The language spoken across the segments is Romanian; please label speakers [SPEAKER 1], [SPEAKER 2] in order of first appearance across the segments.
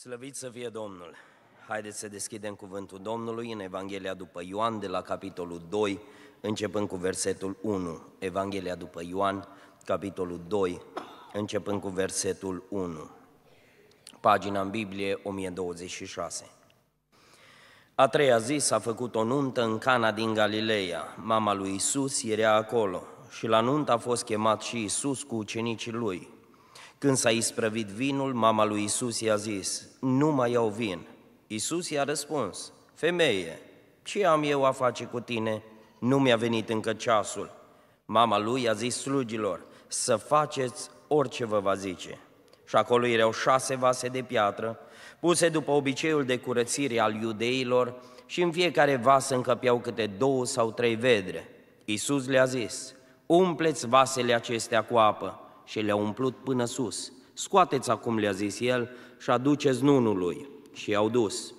[SPEAKER 1] Slăvit să fie Domnul! Haideți să deschidem cuvântul Domnului în Evanghelia după Ioan de la capitolul 2, începând cu versetul 1. Evanghelia după Ioan, capitolul 2, începând cu versetul 1. Pagina în Biblie 1026. A treia zi s-a făcut o nuntă în Cana din Galileea. Mama lui Isus era acolo și la nuntă a fost chemat și Isus cu ucenicii lui. Când s-a isprăvit vinul, mama lui Isus i-a zis, nu mai iau vin. Isus i-a răspuns, femeie, ce am eu a face cu tine? Nu mi-a venit încă ceasul. Mama lui a zis slugilor, să faceți orice vă va zice. Și acolo erau șase vase de piatră, puse după obiceiul de curățire al iudeilor, și în fiecare vas încăpeau câte două sau trei vedre. Isus le-a zis, umpleți vasele acestea cu apă, și le-a umplut până sus. Scoateți acum, le-a zis el, și aduceți nunului. Și i-au dus.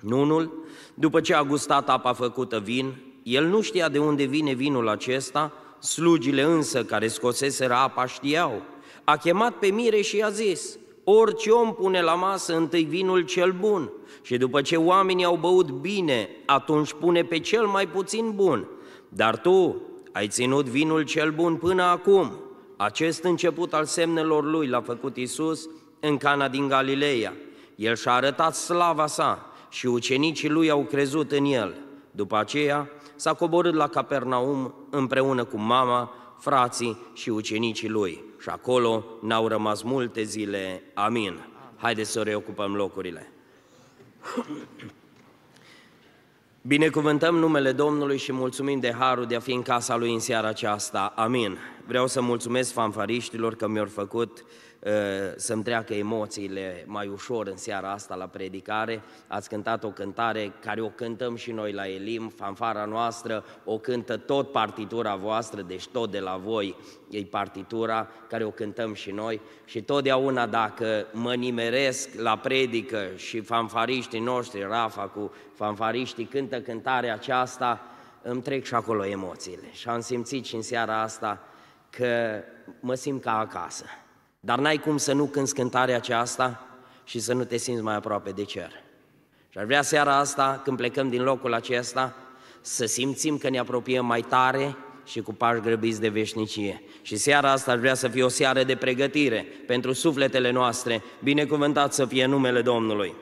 [SPEAKER 1] Nunul, după ce a gustat apa făcută vin, el nu știa de unde vine vinul acesta, slugile însă care scoseseră apa știau. A chemat pe mire și i-a zis, orice om pune la masă întâi vinul cel bun și după ce oamenii au băut bine, atunci pune pe cel mai puțin bun. Dar tu ai ținut vinul cel bun până acum. Acest început al semnelor lui l-a făcut Isus în Cana din Galileea. El și-a arătat slava sa și ucenicii lui au crezut în el. După aceea s-a coborât la Capernaum împreună cu mama, frații și ucenicii lui. Și acolo n-au rămas multe zile. Amin. Haideți să reocupăm locurile. Binecuvântăm numele Domnului și mulțumim de harul de a fi în casa Lui în seara aceasta. Amin. Vreau să mulțumesc fanfariștilor că mi-au făcut Ă, să-mi treacă emoțiile mai ușor în seara asta la predicare. Ați cântat o cântare care o cântăm și noi la Elim, fanfara noastră o cântă tot partitura voastră, deci tot de la voi e partitura care o cântăm și noi și totdeauna dacă mă nimeresc la predică și fanfariștii noștri, Rafa cu fanfariștii, cântă cântarea aceasta, îmi trec și acolo emoțiile. Și am simțit și în seara asta că mă simt ca acasă. Dar n-ai cum să nu cânți cântarea aceasta și să nu te simți mai aproape de cer. Și ar vrea seara asta, când plecăm din locul acesta, să simțim că ne apropiem mai tare și cu pași grăbiți de veșnicie. Și seara asta ar vrea să fie o seară de pregătire pentru sufletele noastre, binecuvântat să fie numele Domnului.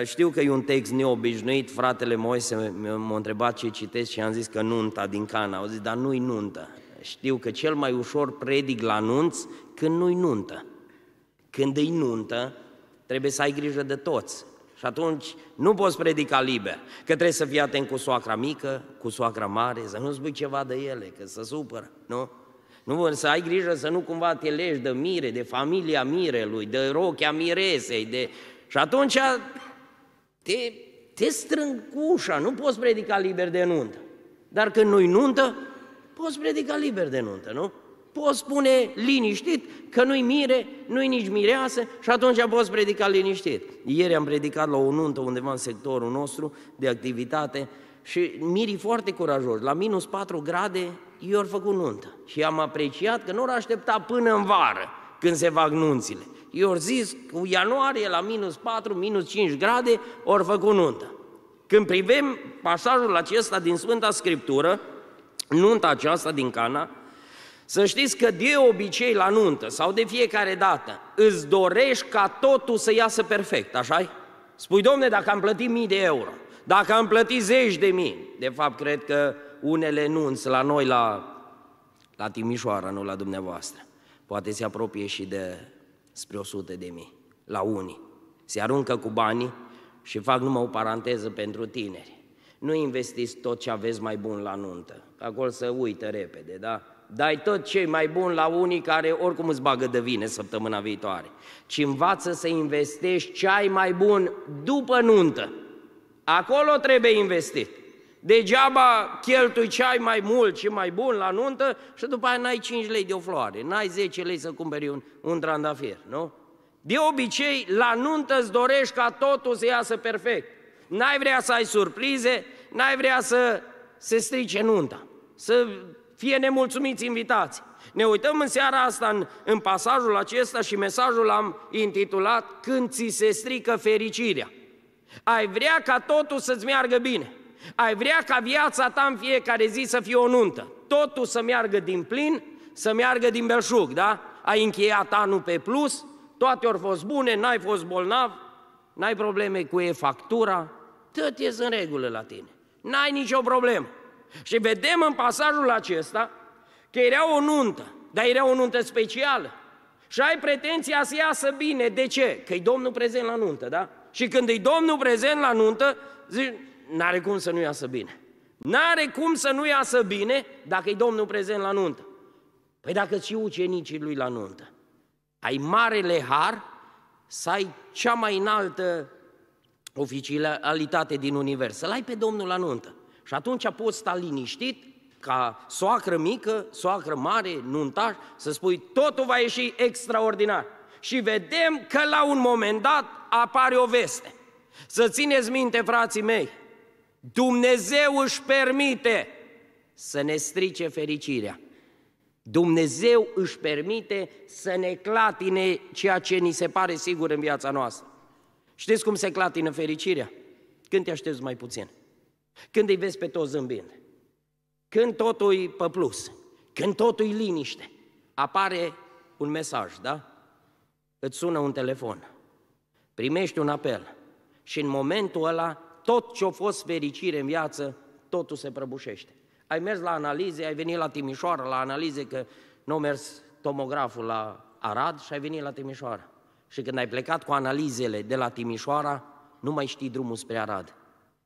[SPEAKER 1] Uh, știu că e un text neobișnuit, fratele Moise m-a întrebat ce citesc și am zis că nunta din Cana. Au zis, dar nu-i nuntă, știu că cel mai ușor predic la nunț când nu-i nuntă. Când îi nuntă, trebuie să ai grijă de toți. Și atunci nu poți predica liber, că trebuie să fii atent cu soacra mică, cu soacra mare, să nu spui ceva de ele, că se supără, nu? Nu, să ai grijă să nu cumva te legi de mire, de familia mirelui, de rochea miresei, de... Și atunci te, te strâng cu ușa, nu poți predica liber de nuntă. Dar când nu-i nuntă, poți predica liber de nuntă, nu? Poți spune liniștit că nu-i mire, nu-i nici mireasă și atunci poți predica liniștit. Ieri am predicat la o nuntă undeva în sectorul nostru de activitate și mirii foarte curajoși, la minus 4 grade, eu au făcut nuntă. Și am apreciat că nu ar aștepta până în vară, când se fac nunțile. Eu au zis, cu ianuarie la minus 4, minus 5 grade, ori făcut nuntă. Când privim pasajul acesta din Sfânta Scriptură, nunta aceasta din Cana, să știți că de obicei la nuntă sau de fiecare dată îți dorești ca totul să iasă perfect, așa -i? Spui, domne, dacă am plătit mii de euro, dacă am plătit zeci de mii, de fapt cred că unele nunți la noi, la, la Timișoara, nu la dumneavoastră, poate se apropie și de spre o sută de mii, la unii. Se aruncă cu banii și fac numai o paranteză pentru tineri. Nu investiți tot ce aveți mai bun la nuntă acolo să uită repede, da? Dai tot ce mai bun la unii care oricum îți bagă de vine săptămâna viitoare, ci învață să investești ce ai mai bun după nuntă. Acolo trebuie investit. Degeaba cheltui ce ai mai mult și mai bun la nuntă și după aia n-ai 5 lei de o floare, n-ai 10 lei să cumperi un, un trandafir, nu? De obicei, la nuntă îți dorești ca totul să iasă perfect. N-ai vrea să ai surprize, n-ai vrea să se strice nunta să fie nemulțumiți invitați. Ne uităm în seara asta în, în pasajul acesta și mesajul l-am intitulat Când ți se strică fericirea. Ai vrea ca totul să-ți meargă bine. Ai vrea ca viața ta în fiecare zi să fie o nuntă. Totul să meargă din plin, să meargă din belșug, da? Ai încheiat anul pe plus, toate au fost bune, n-ai fost bolnav, n-ai probleme cu e-factura, tot e în regulă la tine. N-ai nicio problemă. Și vedem în pasajul acesta că era o nuntă, dar era o nuntă specială. Și ai pretenția să iasă bine. De ce? că e Domnul prezent la nuntă, da? Și când e Domnul prezent la nuntă, zici, n-are cum să nu iasă bine. N-are cum să nu iasă bine dacă e Domnul prezent la nuntă. Păi dacă și ucenicii lui la nuntă. Ai marele har să ai cea mai înaltă oficialitate din univers, să-L ai pe Domnul la nuntă. Și atunci poți sta liniștit ca soacră mică, soacră mare, nuntaș, să spui totul va ieși extraordinar. Și vedem că la un moment dat apare o veste. Să țineți minte, frații mei, Dumnezeu își permite să ne strice fericirea. Dumnezeu își permite să ne clatine ceea ce ni se pare sigur în viața noastră. Știți cum se clatină fericirea? Când te aștepți mai puțin. Când îi vezi pe toți zâmbind, când totul e pe plus, când totul e liniște, apare un mesaj, da? Îți sună un telefon, primești un apel și în momentul ăla tot ce-a fost fericire în viață, totul se prăbușește. Ai mers la analize, ai venit la Timișoara la analize că nu a mers tomograful la Arad și ai venit la Timișoara. Și când ai plecat cu analizele de la Timișoara, nu mai știi drumul spre Arad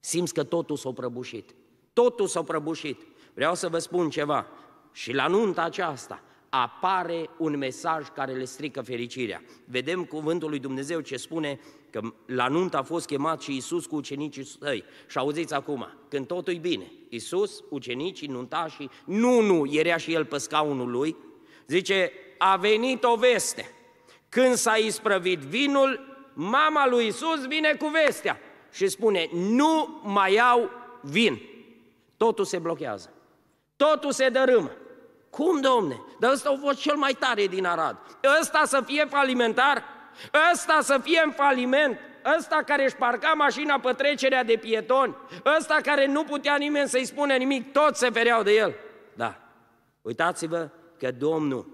[SPEAKER 1] simți că totul s-a prăbușit. Totul s-a prăbușit. Vreau să vă spun ceva. Și la nunta aceasta apare un mesaj care le strică fericirea. Vedem cuvântul lui Dumnezeu ce spune că la nuntă a fost chemat și Isus cu ucenicii săi. Și auziți acum, când totul e bine, Isus, ucenicii, nuntașii, nu, nu, era și el pe scaunul lui, zice, a venit o veste. Când s-a isprăvit vinul, mama lui Isus vine cu vestea și spune, nu mai au vin. Totul se blochează. Totul se dărâmă. Cum, domne? Dar ăsta a fost cel mai tare din Arad. Ăsta să fie falimentar? Ăsta să fie în faliment? ăsta care își parca mașina pe trecerea de pietoni, ăsta care nu putea nimeni să-i spune nimic, toți se fereau de el. Da, uitați-vă că Domnul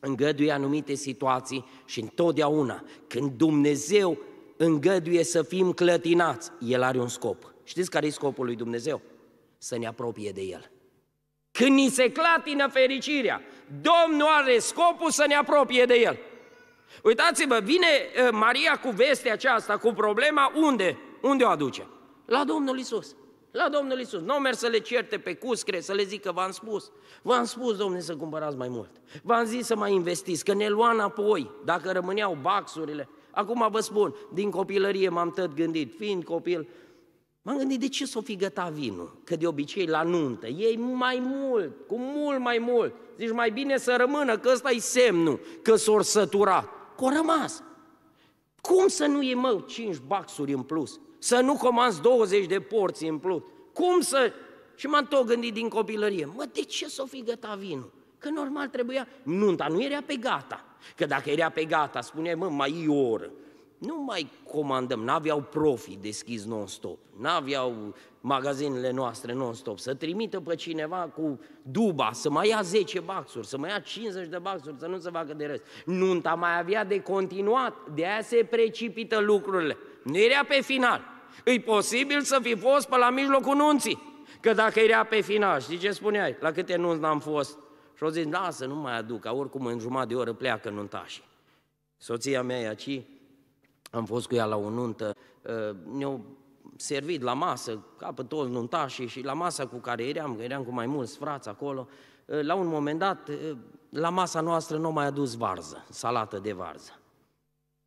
[SPEAKER 1] îngăduie anumite situații și întotdeauna când Dumnezeu îngăduie să fim clătinați. El are un scop. Știți care e scopul lui Dumnezeu? Să ne apropie de El. Când ni se clatină fericirea, Domnul are scopul să ne apropie de El. Uitați-vă, vine uh, Maria cu vestea aceasta, cu problema unde? Unde o aduce? La Domnul Isus. La Domnul Isus. Nu merg să le certe pe cuscre, să le zic că v-am spus. V-am spus, domnule, să cumpărați mai mult. V-am zis să mai investiți, că ne lua înapoi, dacă rămâneau baxurile. Acum vă spun, din copilărie m-am tot gândit, fiind copil, m-am gândit de ce s-o fi gătat vinul, că de obicei la nuntă ei mai mult, cu mult mai mult. Zici, mai bine să rămână, că ăsta e semnul, că s o sătura. Că rămas. Cum să nu iei, mă, 5 baxuri în plus? Să nu comanzi 20 de porții în plus? Cum să... Și m-am tot gândit din copilărie, mă, de ce s-o fi gătat vinul? Că normal trebuia, nunta nu era pe gata. Că dacă era pe gata, spuneai, mă, mai e o oră. Nu mai comandăm, n-aveau profi deschis non-stop, n-aveau magazinele noastre non-stop, să trimită pe cineva cu duba, să mai ia 10 baxuri, să mai ia 50 de baxuri, să nu se facă de rest. Nunta mai avea de continuat, de aia se precipită lucrurile. Nu era pe final. E posibil să fi fost pe la mijlocul nunții. Că dacă era pe final, știi ce spuneai? La câte nunți n-am fost? Și au zis, lasă, nu mai aduc, ca oricum în jumătate de oră pleacă nuntașii. Soția mea e aici, am fost cu ea la o nuntă, ă, ne-au servit la masă, capă toți nuntașii și la masa cu care eram, că eram cu mai mulți frați acolo, ă, la un moment dat, ă, la masa noastră nu n-o mai adus varză, salată de varză.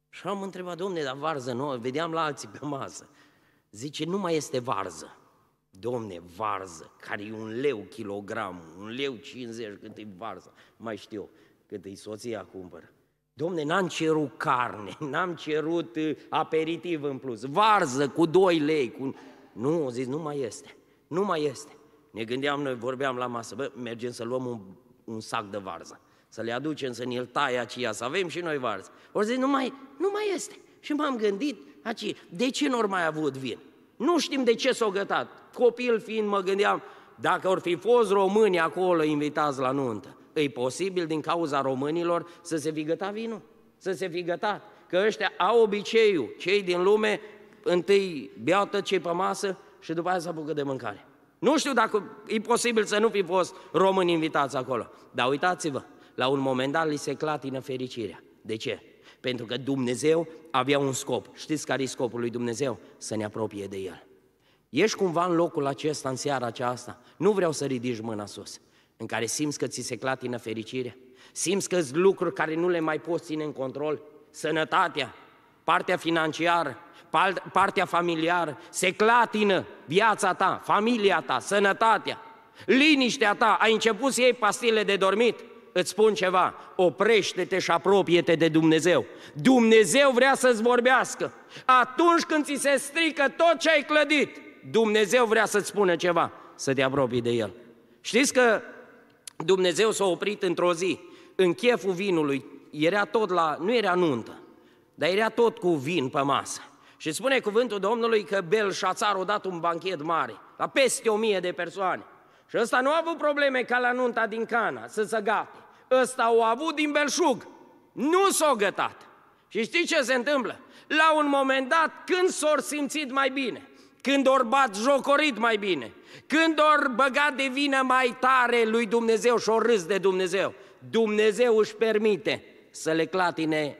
[SPEAKER 1] Și am întrebat, domne, dar varză nu, vedeam la alții pe masă. Zice, nu mai este varză. Domne, varză, care e un leu kilogram, un leu 50, cât e varză, mai știu, cât e soția cumpără. Domne, n-am cerut carne, n-am cerut uh, aperitiv în plus, varză cu 2 lei, cu... Nu, zis, nu mai este, nu mai este. Ne gândeam, noi vorbeam la masă, bă, mergem să luăm un, un sac de varză, să le aducem, să ne-l taie aceea, să avem și noi varză. Au zis, nu mai, nu mai este. Și m-am gândit, aci, de ce nu mai avut vin? Nu știm de ce s-au gătat. Copil fiind, mă gândeam, dacă or fi fost români acolo invitați la nuntă, e posibil din cauza românilor să se fi gătat vinul, să se fi gătat. Că ăștia au obiceiul, cei din lume, întâi beau tot ce pe masă și după aia se apucă de mâncare. Nu știu dacă e posibil să nu fi fost români invitați acolo. Dar uitați-vă, la un moment dat li se clatină fericirea. De ce? Pentru că Dumnezeu avea un scop. Știți care e scopul lui Dumnezeu? Să ne apropie de El. Ești cumva în locul acesta, în seara aceasta, nu vreau să ridici mâna sus, în care simți că ți se clatină fericirea, simți că sunt lucruri care nu le mai poți ține în control, sănătatea, partea financiară, partea familiară, se clatină viața ta, familia ta, sănătatea, liniștea ta, ai început să iei pastile de dormit, îți spun ceva, oprește-te și apropie-te de Dumnezeu. Dumnezeu vrea să-ți vorbească. Atunci când ți se strică tot ce ai clădit, Dumnezeu vrea să-ți spună ceva, să te apropii de El. Știți că Dumnezeu s-a oprit într-o zi, în cheful vinului, era tot la, nu era nuntă, dar era tot cu vin pe masă. Și spune cuvântul Domnului că Belșațar a dat un banchet mare, la peste o mie de persoane. Și ăsta nu a avut probleme ca la nunta din Cana, să se gate ăsta o avut din belșug. Nu s a gătat. Și știi ce se întâmplă? La un moment dat, când s-or simțit mai bine, când or bat jocorit mai bine, când or băgat de vină mai tare lui Dumnezeu și o râs de Dumnezeu, Dumnezeu își permite să le clatine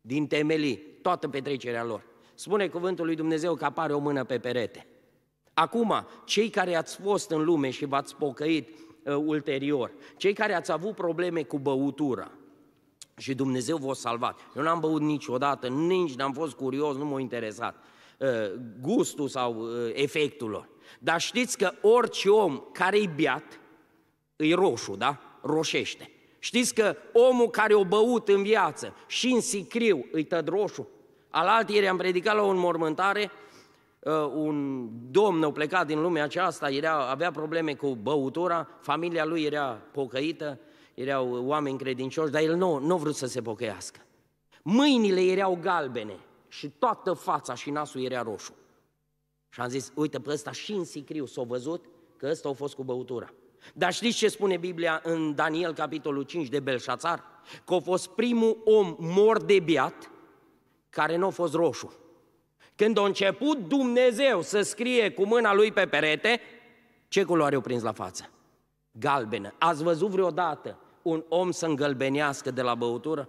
[SPEAKER 1] din temelii toată petrecerea lor. Spune cuvântul lui Dumnezeu că apare o mână pe perete. Acum, cei care ați fost în lume și v-ați pocăit, uh, ulterior. Cei care ați avut probleme cu băutura și Dumnezeu v-a salvat. Eu n-am băut niciodată, nici n-am fost curios, nu m-a interesat uh, gustul sau uh, efectul lor. Dar știți că orice om care i biat, îi roșu, da? Roșește. Știți că omul care o băut în viață și în sicriu îi tăd roșu? Alaltieri am predicat la o înmormântare Uh, un domn a plecat din lumea aceasta, era, avea probleme cu băutura, familia lui era pocăită, erau oameni credincioși, dar el nu, nu vrut să se pocăiască. Mâinile erau galbene și toată fața și nasul era roșu. Și am zis, uite, pe ăsta și în sicriu s au văzut că ăsta a fost cu băutura. Dar știți ce spune Biblia în Daniel, capitolul 5 de Belșațar? Că a fost primul om mor de biat care nu a fost roșu. Când a început Dumnezeu să scrie cu mâna lui pe perete, ce culoare au prins la față? Galbenă. Ați văzut vreodată un om să îngălbenească de la băutură?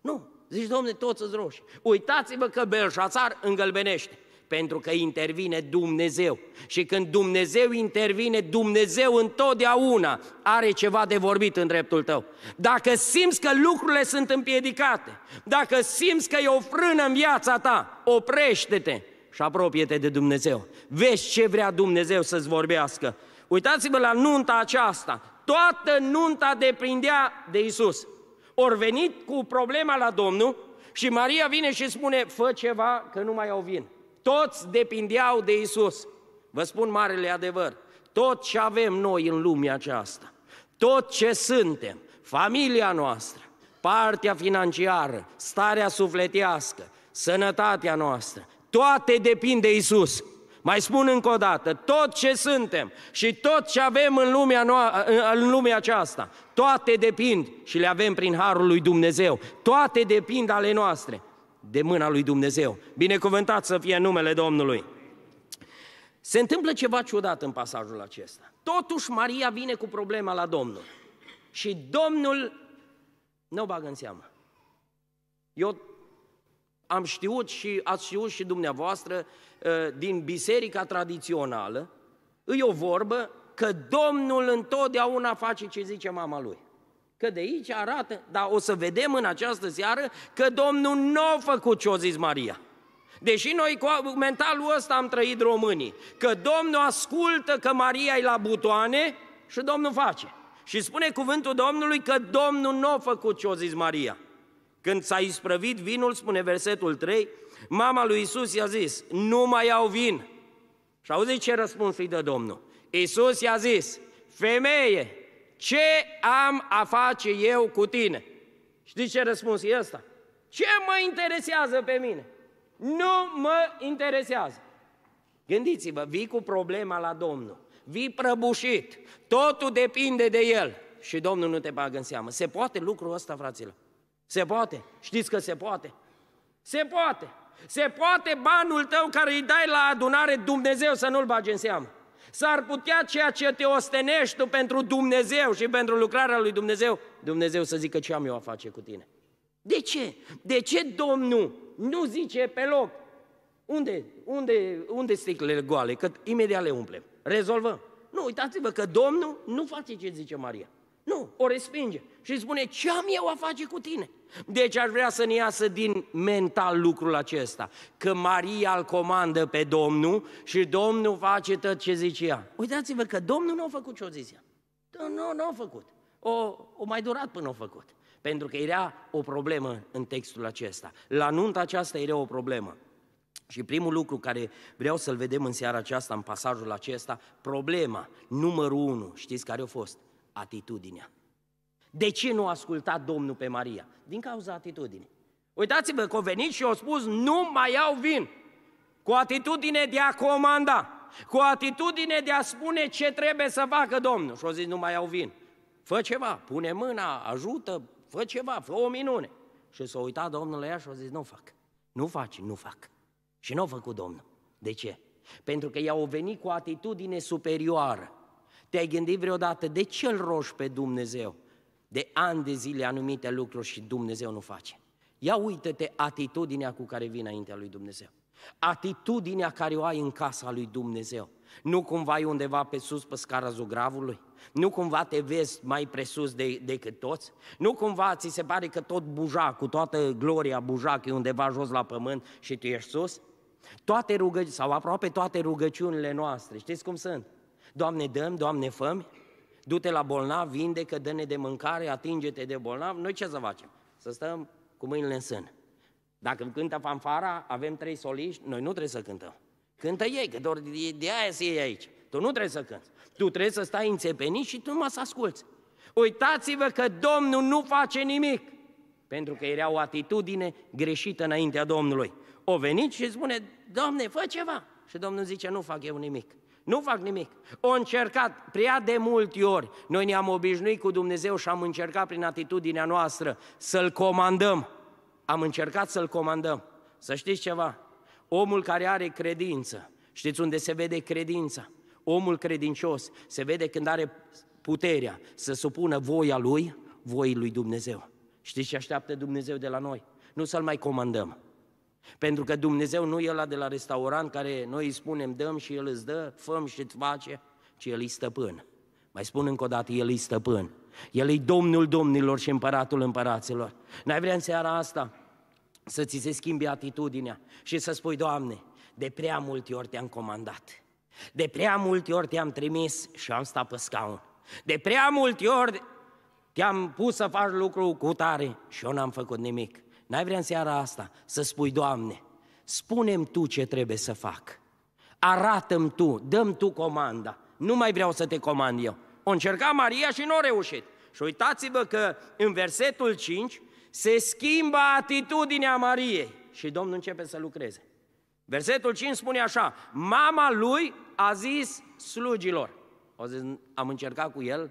[SPEAKER 1] Nu. Zici, domne, toți sunt roșii. Uitați-vă că Belșațar îngălbenește. Pentru că intervine Dumnezeu. Și când Dumnezeu intervine, Dumnezeu întotdeauna are ceva de vorbit în dreptul tău. Dacă simți că lucrurile sunt împiedicate, dacă simți că e o frână în viața ta, oprește-te și apropie-te de Dumnezeu. Vezi ce vrea Dumnezeu să-ți vorbească. Uitați-vă la nunta aceasta. Toată nunta deprindea de Isus. Ori venit cu problema la Domnul și Maria vine și spune, fă ceva că nu mai au vin. Toți depindeau de Isus. Vă spun marele adevăr, tot ce avem noi în lumea aceasta, tot ce suntem, familia noastră, partea financiară, starea sufletească, sănătatea noastră, toate depind de Isus. Mai spun încă o dată, tot ce suntem și tot ce avem în lumea, noa- în lumea aceasta, toate depind și le avem prin harul lui Dumnezeu. Toate depind ale noastre de mâna lui Dumnezeu. Binecuvântat să fie numele Domnului! Se întâmplă ceva ciudat în pasajul acesta. Totuși Maria vine cu problema la Domnul și Domnul nu o bagă în seamă. Eu am știut și ați știut și dumneavoastră ă, din biserica tradițională, e o vorbă că Domnul întotdeauna face ce zice mama lui. Că de aici arată, dar o să vedem în această seară că Domnul nu a făcut ce o zis Maria. Deși noi cu mentalul ăsta am trăit românii, că Domnul ascultă că Maria e la butoane și Domnul face. Și spune cuvântul Domnului că Domnul nu a făcut ce o zis Maria. Când s-a isprăvit vinul, spune versetul 3, mama lui Isus i-a zis, nu mai au vin. Și auzi ce răspuns îi dă Domnul. Isus i-a zis, femeie, ce am a face eu cu tine? Știți ce răspuns e ăsta? Ce mă interesează pe mine? Nu mă interesează. Gândiți-vă, vii cu problema la Domnul, vii prăbușit, totul depinde de El și Domnul nu te bagă în seamă. Se poate lucrul ăsta, fraților? Se poate. Știți că se poate? Se poate. Se poate banul tău care îi dai la adunare Dumnezeu să nu-l bage în seamă. S-ar putea ceea ce te ostenești tu pentru Dumnezeu și pentru lucrarea lui Dumnezeu, Dumnezeu să zică ce am eu a face cu tine. De ce? De ce Domnul nu zice pe loc? Unde, unde, unde sticlele goale? Că imediat le umplem. Rezolvăm. Nu, uitați-vă că Domnul nu face ce zice Maria. Nu, o respinge și spune, ce am eu a face cu tine? Deci aș vrea să ne iasă din mental lucrul acesta, că Maria îl comandă pe Domnul și Domnul face tot ce zice ea. Uitați-vă că Domnul nu a făcut ce o zicea. Nu, nu a făcut. O, o mai durat până a făcut. Pentru că era o problemă în textul acesta. La nunta aceasta era o problemă. Și primul lucru care vreau să-l vedem în seara aceasta, în pasajul acesta, problema numărul unu, știți care a fost? Atitudinea. De ce nu a ascultat Domnul pe Maria? Din cauza atitudinii. Uitați-vă că au venit și au spus, nu mai iau vin. Cu atitudine de a comanda, cu atitudine de a spune ce trebuie să facă Domnul. Și au zis, nu mai iau vin. Fă ceva, pune mâna, ajută, fă ceva, fă o minune. Și s-a uitat Domnul la ea și a zis, nu fac, nu faci, nu fac. Și nu a făcut Domnul. De ce? Pentru că i-au venit cu atitudine superioară. Te-ai gândit vreodată de ce îl rogi pe Dumnezeu? De ani de zile anumite lucruri și Dumnezeu nu face. Ia uită-te atitudinea cu care vine înaintea lui Dumnezeu. Atitudinea care o ai în casa lui Dumnezeu. Nu cumva e undeva pe sus pe scara zugravului? Nu cumva te vezi mai presus de, decât toți? Nu cumva ți se pare că tot buja, cu toată gloria bujac e undeva jos la pământ și tu ești sus? Toate rugăci- sau aproape toate rugăciunile noastre, știți cum sunt? Doamne, dăm, Doamne, făm, du-te la bolnav, vindecă, dă-ne de mâncare, atinge-te de bolnav, noi ce să facem? Să stăm cu mâinile în sân. Dacă cântă fanfara, avem trei soliști, noi nu trebuie să cântăm. Cântă ei, că doar de aia se iei aici. Tu nu trebuie să cânti. Tu trebuie să stai înțepenit și tu mă să asculți. Uitați-vă că Domnul nu face nimic. Pentru că era o atitudine greșită înaintea Domnului. O venit și spune, Doamne, fă ceva. Și Domnul zice, nu fac eu nimic. Nu fac nimic. O încercat prea de multe ori. Noi ne-am obișnuit cu Dumnezeu și am încercat prin atitudinea noastră să-L comandăm. Am încercat să-L comandăm. Să știți ceva, omul care are credință, știți unde se vede credința? Omul credincios se vede când are puterea să supună voia lui, voii lui Dumnezeu. Știți ce așteaptă Dumnezeu de la noi? Nu să-L mai comandăm, pentru că Dumnezeu nu e la de la restaurant care noi îi spunem dăm și El îți dă, făm și îți face, ci El e stăpân. Mai spun încă o dată, El e stăpân. El e Domnul domnilor și împăratul împăraților. N-ai vrea în seara asta să ți se schimbi atitudinea și să spui, Doamne, de prea multe ori te-am comandat, de prea multe ori te-am trimis și am stat pe scaun, de prea multe ori te-am pus să faci lucru cu tare și eu n-am făcut nimic. N-ai vrea în seara asta să spui, Doamne, spunem Tu ce trebuie să fac. Arată-mi Tu, dăm Tu comanda. Nu mai vreau să te comand eu. O încerca Maria și nu a reușit. Și uitați-vă că în versetul 5 se schimbă atitudinea Mariei și Domnul începe să lucreze. Versetul 5 spune așa, mama lui a zis slugilor. zis, am încercat cu el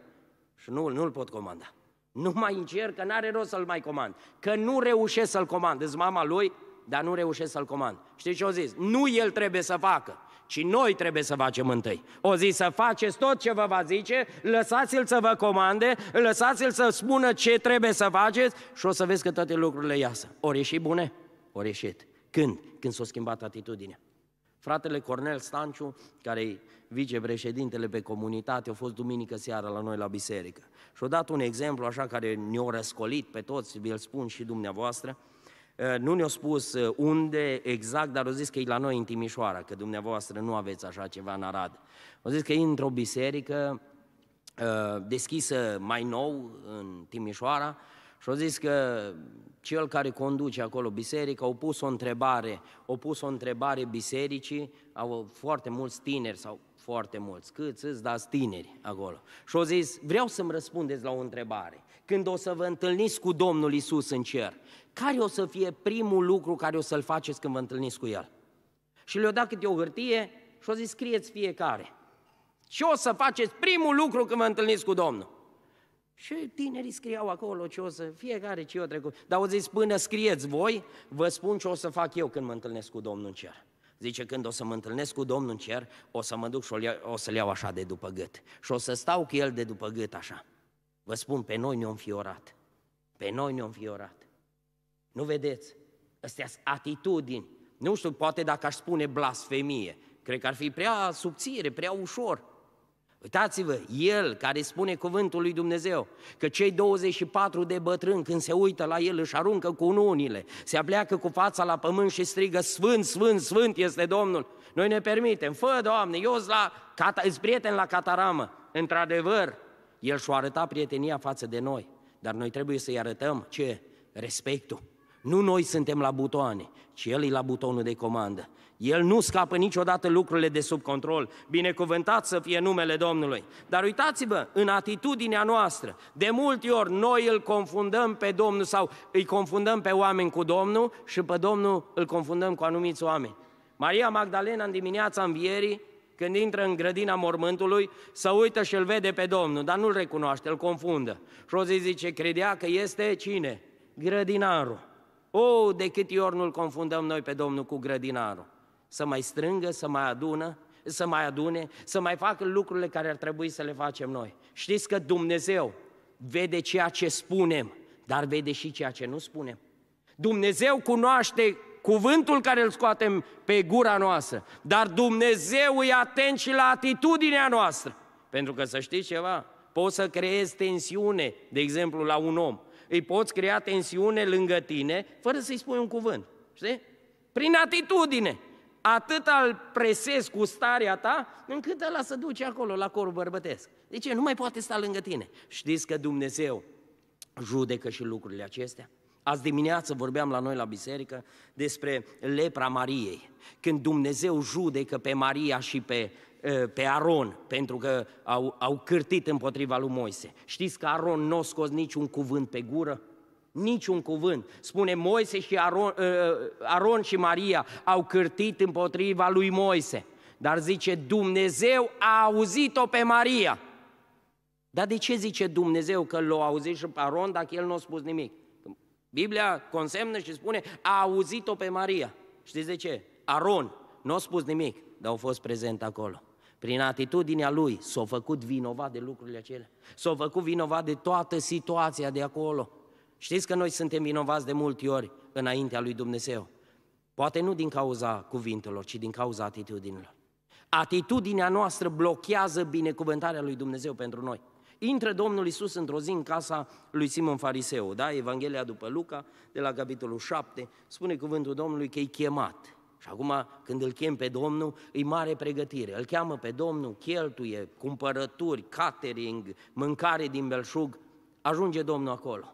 [SPEAKER 1] și nu, nu-l pot comanda. Nu mai încerc, că n-are rost să-l mai comand. Că nu reușesc să-l comand. Îți mama lui, dar nu reușesc să-l comand. Știi ce au zis? Nu el trebuie să facă, ci noi trebuie să facem întâi. O zi să faceți tot ce vă va zice, lăsați-l să vă comande, lăsați-l să spună ce trebuie să faceți și o să vezi că toate lucrurile iasă. Ori ieși bune, ori ieșit. Când? Când s-a schimbat atitudinea. Fratele Cornel Stanciu, care e vicepreședintele pe comunitate, a fost duminică seara la noi la biserică. Și-a dat un exemplu așa care ne-a răscolit pe toți, vi-l spun și dumneavoastră. Eh, nu ne-a spus eh, unde exact, dar au zis că e la noi în Timișoara, că dumneavoastră nu aveți așa ceva în Arad. Au zis că e într-o biserică eh, deschisă mai nou în Timișoara, și au zis că cel care conduce acolo biserica au pus o întrebare, au pus o întrebare bisericii, au foarte mulți tineri sau foarte mulți, câți îți dați tineri acolo. Și au zis, vreau să-mi răspundeți la o întrebare. Când o să vă întâlniți cu Domnul Isus în cer, care o să fie primul lucru care o să-l faceți când vă întâlniți cu El? Și le-au dat câte o hârtie și au zis, scrieți fiecare. Ce o să faceți primul lucru când vă întâlniți cu Domnul? Și tinerii scriau acolo ce o să, fiecare ce o trecut. Dar au zis, până scrieți voi, vă spun ce o să fac eu când mă întâlnesc cu Domnul în cer. Zice, când o să mă întâlnesc cu Domnul în cer, o să mă duc și o, o să-l iau așa de după gât. Și o să stau cu el de după gât așa. Vă spun, pe noi ne-am înfiorat. Pe noi ne-am înfiorat. Nu vedeți? Astea sunt atitudini. Nu știu, poate dacă aș spune blasfemie, cred că ar fi prea subțire, prea ușor. Uitați-vă, el care spune cuvântul lui Dumnezeu, că cei 24 de bătrâni când se uită la el își aruncă cu unile, se apleacă cu fața la pământ și strigă, Sfânt, Sfânt, Sfânt este Domnul. Noi ne permitem, fă, Doamne, eu sunt la, cata, prieten la cataramă. Într-adevăr, el și-o arăta prietenia față de noi, dar noi trebuie să-i arătăm ce? Respectul. Nu noi suntem la butoane, ci El e la butonul de comandă. El nu scapă niciodată lucrurile de sub control. Binecuvântat să fie numele Domnului. Dar uitați-vă, în atitudinea noastră, de multe ori noi îl confundăm pe Domnul sau îi confundăm pe oameni cu Domnul și pe Domnul îl confundăm cu anumiți oameni. Maria Magdalena în dimineața învierii, când intră în grădina mormântului, să uită și îl vede pe Domnul, dar nu-l recunoaște, îl confundă. Și o zi zice, credea că este cine? Grădinarul. O, oh, de câte ori nu-L confundăm noi pe Domnul cu grădinarul. Să mai strângă, să mai adună, să mai adune, să mai facă lucrurile care ar trebui să le facem noi. Știți că Dumnezeu vede ceea ce spunem, dar vede și ceea ce nu spunem. Dumnezeu cunoaște cuvântul care îl scoatem pe gura noastră, dar Dumnezeu e atent și la atitudinea noastră. Pentru că să știți ceva, poți să creezi tensiune, de exemplu, la un om, îi poți crea tensiune lângă tine fără să-i spui un cuvânt, știi? Prin atitudine. Atât îl presezi cu starea ta, încât ăla să duce acolo, la corul bărbătesc. De ce? Nu mai poate sta lângă tine. Știți că Dumnezeu judecă și lucrurile acestea? Azi dimineață vorbeam la noi la biserică despre lepra Mariei, când Dumnezeu judecă pe Maria și pe Ă, pe Aron, pentru că au, au cârtit împotriva lui Moise. Știți că Aron nu a scos niciun cuvânt pe gură? Niciun cuvânt. Spune Moise și Aron, ă, Aron și Maria au cârtit împotriva lui Moise. Dar zice Dumnezeu a auzit-o pe Maria. Dar de ce zice Dumnezeu că l-a auzit și pe Aron dacă el nu a spus nimic? Biblia consemnă și spune a auzit-o pe Maria. Știți de ce? Aron nu a spus nimic, dar au fost prezent acolo prin atitudinea lui, s-a făcut vinovat de lucrurile acelea. S-a făcut vinovat de toată situația de acolo. Știți că noi suntem vinovați de multe ori înaintea lui Dumnezeu. Poate nu din cauza cuvintelor, ci din cauza atitudinilor. Atitudinea noastră blochează binecuvântarea lui Dumnezeu pentru noi. Intră Domnul Isus într-o zi în casa lui Simon Fariseu, da? Evanghelia după Luca, de la capitolul 7, spune cuvântul Domnului că e chemat. Și acum, când îl chem pe Domnul, e mare pregătire. Îl cheamă pe Domnul, cheltuie, cumpărături, catering, mâncare din belșug. Ajunge Domnul acolo.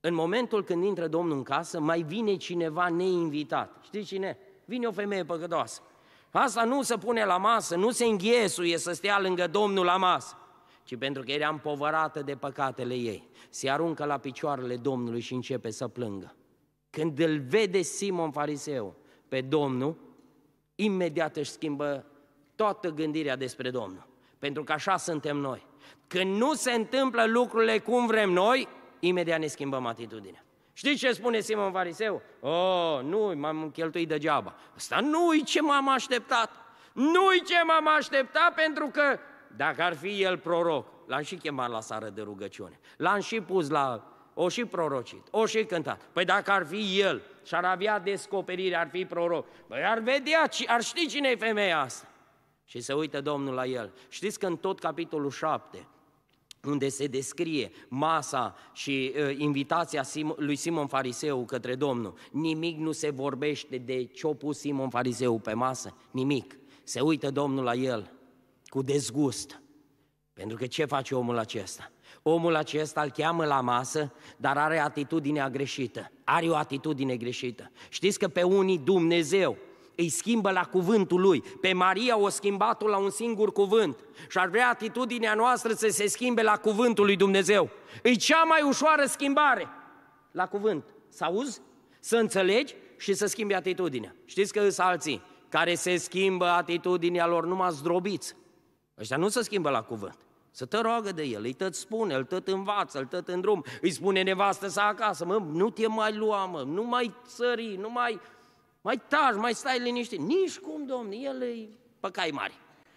[SPEAKER 1] În momentul când intră Domnul în casă, mai vine cineva neinvitat. Știi cine? Vine o femeie păcătoasă. Asta nu se pune la masă, nu se înghesuie să stea lângă Domnul la masă, ci pentru că era împovărată de păcatele ei. Se aruncă la picioarele Domnului și începe să plângă. Când îl vede Simon fariseu, pe Domnul, imediat își schimbă toată gândirea despre Domnul. Pentru că așa suntem noi. Când nu se întâmplă lucrurile cum vrem noi, imediat ne schimbăm atitudinea. Știți ce spune Simon Fariseu? Oh, nu, m-am cheltuit degeaba. Asta nu e ce m-am așteptat. nu e ce m-am așteptat pentru că dacă ar fi el proroc, l-am și chemat la sară de rugăciune. L-am și pus la o și prorocit, o și cântat. Păi dacă ar fi el și ar avea descoperire, ar fi proroc, păi ar vedea, ar ști cine e femeia asta. Și se uită Domnul la el. Știți că în tot capitolul 7, unde se descrie masa și uh, invitația Sim- lui Simon Fariseu către Domnul. Nimic nu se vorbește de ce a pus Simon Fariseu pe masă, nimic. Se uită Domnul la el cu dezgust, pentru că ce face omul acesta? Omul acesta îl cheamă la masă, dar are atitudinea greșită. Are o atitudine greșită. Știți că pe unii Dumnezeu îi schimbă la cuvântul lui. Pe Maria o schimbat la un singur cuvânt. Și ar vrea atitudinea noastră să se schimbe la cuvântul lui Dumnezeu. E cea mai ușoară schimbare la cuvânt. Să auzi, să înțelegi și să schimbi atitudinea. Știți că sunt alții care se schimbă atitudinea lor numai zdrobiți. Ăștia nu se schimbă la cuvânt. Să te roagă de el, îi tot spune, îl tot învață, îl tot în drum, îi spune nevastă să acasă, mă, nu te mai lua, mă, nu mai țări, nu mai... Mai taci, mai stai liniștit. Nici cum, domn, el e păcai mari.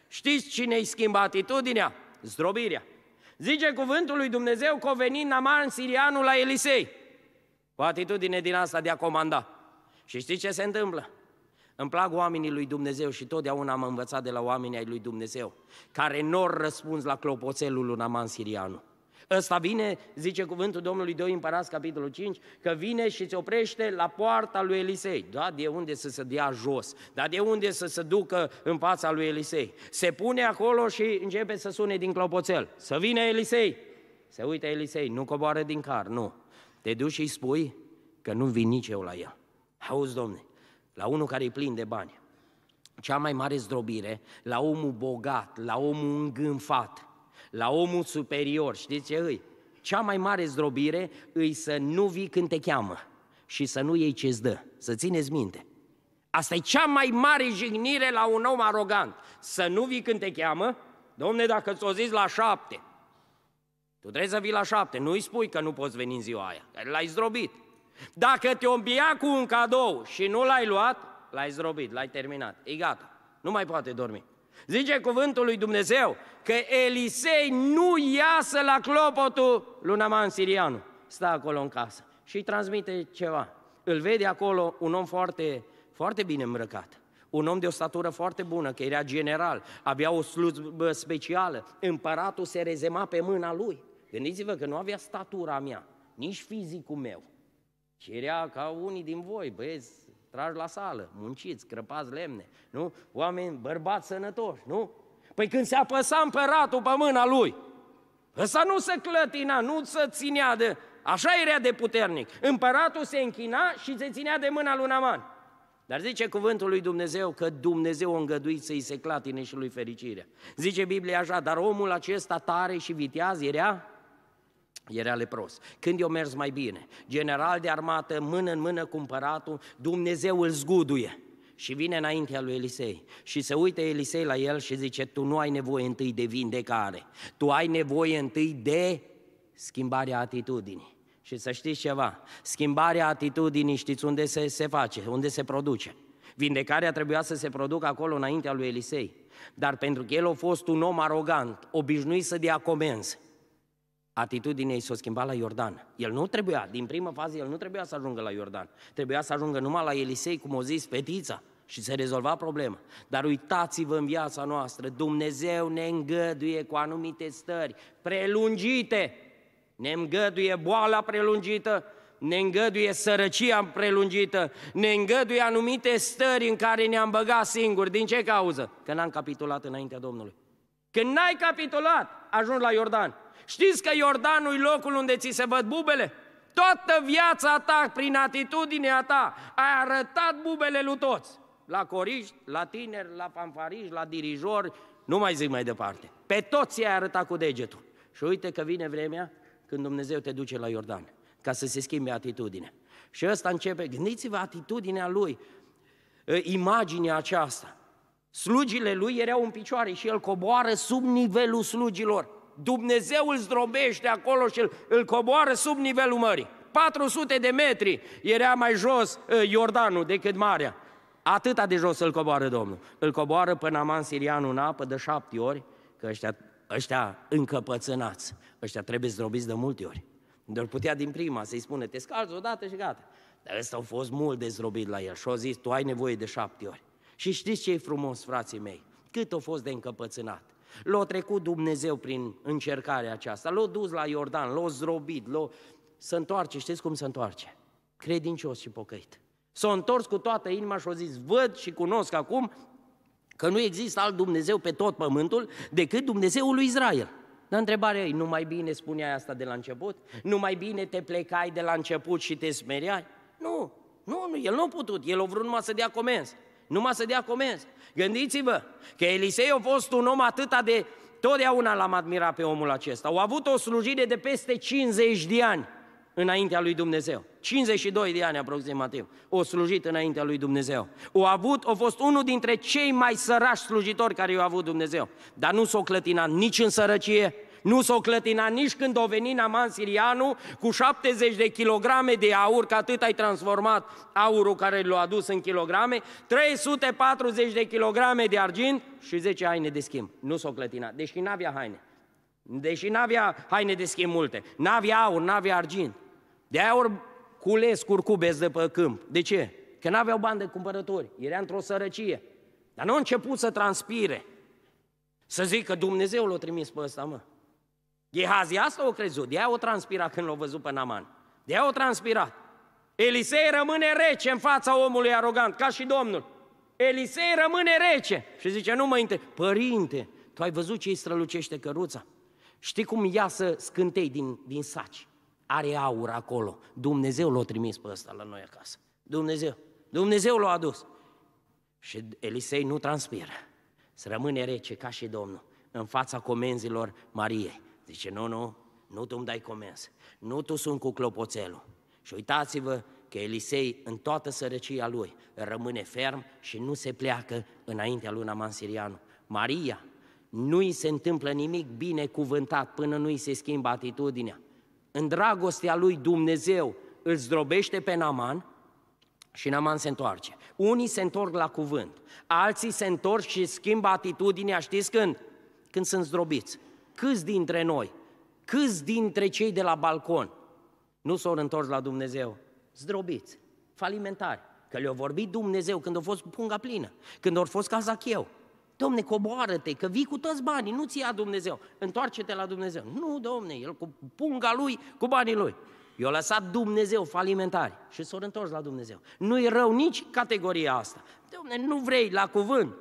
[SPEAKER 1] Știți cine îi schimbă atitudinea? Zdrobirea. Zice cuvântul lui Dumnezeu că a venit Naman Sirianul la Elisei. Cu atitudine din asta de a comanda. Și știți ce se întâmplă? Îmi plac oamenii lui Dumnezeu și totdeauna am învățat de la oamenii ai lui Dumnezeu, care nu răspuns la clopoțelul lui Naman Sirianu. Ăsta vine, zice cuvântul Domnului 2 Împărați, capitolul 5, că vine și se oprește la poarta lui Elisei. Da, de unde să se dea jos, Da, de unde să se ducă în fața lui Elisei. Se pune acolo și începe să sune din clopoțel. Să vine Elisei! Se uită Elisei, nu coboară din car, nu. Te duci și spui că nu vin nici eu la el. Auzi, domne, la unul care e plin de bani. Cea mai mare zdrobire la omul bogat, la omul îngânfat, la omul superior, știți ce îi? Cea mai mare zdrobire îi să nu vii când te cheamă și să nu iei ce-ți dă, să țineți minte. Asta e cea mai mare jignire la un om arogant. Să nu vii când te cheamă, domne, dacă ți-o zis la șapte, tu trebuie să vii la șapte, nu-i spui că nu poți veni în ziua aia, l-ai zdrobit. Dacă te obia cu un cadou și nu l-ai luat, l-ai zdrobit, l-ai terminat, e gata, nu mai poate dormi. Zice cuvântul lui Dumnezeu că Elisei nu iasă la clopotul lui Naman Sirianu. Stă acolo în casă și îi transmite ceva. Îl vede acolo un om foarte, foarte bine îmbrăcat. Un om de o statură foarte bună, că era general, avea o slujbă specială. Împăratul se rezema pe mâna lui. Gândiți-vă că nu avea statura mea, nici fizicul meu. Cerea ca unii din voi, băieți, tragi la sală, munciți, crăpați lemne, nu? Oameni, bărbați sănătoși, nu? Păi când se apăsa împăratul pe mâna lui, ăsta nu se clătina, nu se ținea de... Așa era de puternic. Împăratul se închina și se ținea de mâna lui Naman. Dar zice cuvântul lui Dumnezeu că Dumnezeu a îngăduit să-i se clatine și lui fericirea. Zice Biblia așa, dar omul acesta tare și viteaz era era lepros. Când eu mers mai bine, general de armată, mână în mână cu împăratul, Dumnezeu îl zguduie și vine înaintea lui Elisei și se uită Elisei la el și zice, tu nu ai nevoie întâi de vindecare, tu ai nevoie întâi de schimbarea atitudinii. Și să știți ceva, schimbarea atitudinii știți unde se, se face, unde se produce. Vindecarea trebuia să se producă acolo înaintea lui Elisei, dar pentru că el a fost un om arogant, obișnuit să dea comenzi, Atitudinea i s-a schimbat la Iordan. El nu trebuia, din prima fază, el nu trebuia să ajungă la Iordan. Trebuia să ajungă numai la Elisei, cum o zis, fetița, și se rezolva problema. Dar uitați-vă în viața noastră, Dumnezeu ne îngăduie cu anumite stări prelungite. Ne îngăduie boala prelungită, ne îngăduie sărăcia prelungită, ne îngăduie anumite stări în care ne-am băgat singuri. Din ce cauză? Că n-am capitulat înaintea Domnului. Când n-ai capitulat, ajungi la Iordan. Știți că Iordanul e locul unde ți se văd bubele? Toată viața ta, prin atitudinea ta, ai arătat bubele lui toți. La coriști, la tineri, la fanfariști, la dirijori, nu mai zic mai departe. Pe toți i-ai arătat cu degetul. Și uite că vine vremea când Dumnezeu te duce la Iordan, ca să se schimbe atitudinea. Și ăsta începe, gândiți-vă atitudinea lui, ă, imaginea aceasta. Slugile lui erau în picioare și el coboară sub nivelul slugilor. Dumnezeu îl zdrobește acolo și îl, îl coboară sub nivelul mării. 400 de metri era mai jos ă, Iordanul decât marea. Atâta de jos îl coboară Domnul. Îl coboară până Aman Sirianul în apă de șapte ori, că ăștia, ăștia încăpățânați, ăștia trebuie zdrobiți de multe ori. Doar putea din prima să-i spune, te scalzi odată și gata. Dar ăsta a fost mult zdrobit la el și au zis, tu ai nevoie de șapte ori. Și știți ce e frumos, frații mei? Cât a fost de încăpățânat. L-a trecut Dumnezeu prin încercarea aceasta, l-a dus la Iordan, l-a zdrobit, l-a... să întoarce, știți cum se întoarce? Credincios și pocăit. S-a întors cu toată inima și a zis, văd și cunosc acum că nu există alt Dumnezeu pe tot pământul decât Dumnezeul lui Israel. Dar întrebarea e, nu mai bine spuneai asta de la început? Nu mai bine te plecai de la început și te smereai? Nu, nu, nu, el nu a putut, el a vrut numai să dea comenzi numai să dea comenzi. Gândiți-vă că Elisei a fost un om atât de... Totdeauna l-am admirat pe omul acesta. Au avut o slujire de peste 50 de ani înaintea lui Dumnezeu. 52 de ani aproximativ o slujit înaintea lui Dumnezeu. O avut, a fost unul dintre cei mai sărași slujitori care i-au avut Dumnezeu. Dar nu s-o clătina nici în sărăcie, nu s-o clătina nici când o veni Naman Sirianu cu 70 de kilograme de aur, că atât ai transformat aurul care l-a adus în kilograme, 340 de kilograme de argint și 10 haine de schimb. Nu s-o clătina, deși deci n-avea haine. Deși n-avea haine de schimb multe, n-avea aur, n-avea argint. De aia ori cules curcubeți de pe câmp. De ce? Că n-aveau bani de cumpărători, era într-o sărăcie. Dar nu a început să transpire, să zic că Dumnezeu l-a trimis pe ăsta, mă. Gehazi asta o crezut, de o transpira când l-a văzut pe Naman. de o transpira. Elisei rămâne rece în fața omului arogant, ca și Domnul. Elisei rămâne rece și zice, nu mă inter... Părinte, tu ai văzut ce îi strălucește căruța? Știi cum iasă scântei din, din saci? Are aur acolo. Dumnezeu l-a trimis pe ăsta la noi acasă. Dumnezeu. Dumnezeu l-a adus. Și Elisei nu transpiră. Se rămâne rece ca și Domnul în fața comenzilor Mariei. Zice, nu, nu, nu tu îmi dai comens, nu tu sunt cu clopoțelul. Și uitați-vă că Elisei, în toată sărăcia lui, rămâne ferm și nu se pleacă înaintea lui Naman Sirianu. Maria, nu îi se întâmplă nimic binecuvântat până nu îi se schimbă atitudinea. În dragostea lui Dumnezeu îl zdrobește pe Naman și Naman se întoarce. Unii se întorc la cuvânt, alții se întorc și schimbă atitudinea, știți când? Când sunt zdrobiți câți dintre noi, câți dintre cei de la balcon nu s-au întors la Dumnezeu? Zdrobiți, falimentari, că le-a vorbit Dumnezeu când au fost punga plină, când au fost ca Zacheu. Domne, coboară-te, că vii cu toți banii, nu-ți ia Dumnezeu, întoarce-te la Dumnezeu. Nu, domne, el cu punga lui, cu banii lui. I-a lăsat Dumnezeu falimentari și s-au întors la Dumnezeu. Nu-i rău nici categoria asta. Domne, nu vrei la cuvânt,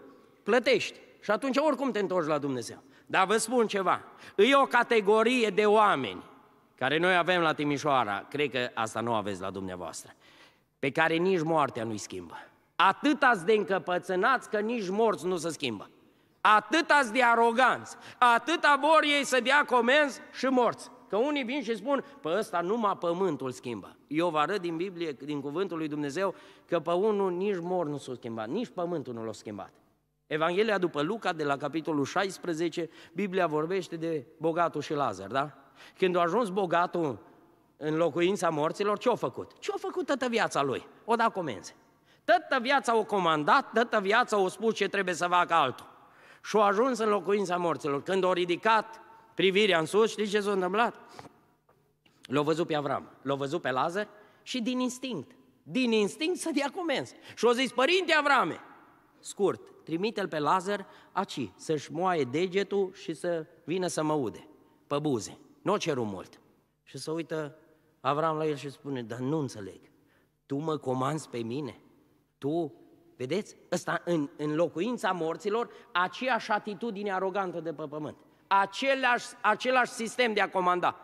[SPEAKER 1] plătești. Și atunci oricum te întorci la Dumnezeu. Dar vă spun ceva, e o categorie de oameni care noi avem la Timișoara, cred că asta nu aveți la dumneavoastră, pe care nici moartea nu-i schimbă. Atât ați de încăpățânați că nici morți nu se schimbă. Atât ați de aroganți, atât vor ei să dea comenzi și morți. Că unii vin și spun, pe păi ăsta numai pământul schimbă. Eu vă arăt din Biblie, din cuvântul lui Dumnezeu, că pe unul nici mor nu s-a schimbat, nici pământul nu l-a schimbat. Evanghelia după Luca, de la capitolul 16, Biblia vorbește de bogatul și Lazar, da? Când a ajuns bogatul în locuința morților, ce-a făcut? Ce-a făcut toată viața lui? O da comenzi. Tătă viața o comandat, tătă viața o spus ce trebuie să facă altul. Și a ajuns în locuința morților. Când a ridicat privirea în sus, știți ce s-a întâmplat? L-a văzut pe Avram, l-a văzut pe Lazar și din instinct, din instinct să dea comenzi. Și a zis, părinte Avrame, scurt, trimite-l pe Lazar aci, să-și moaie degetul și să vină să mă ude, pe buze. Nu o ceru mult. Și să uită Avram la el și spune, dar nu înțeleg, tu mă comanzi pe mine, tu, vedeți, ăsta în, în locuința morților, aceeași atitudine arogantă de pe pământ, același, același sistem de a comanda.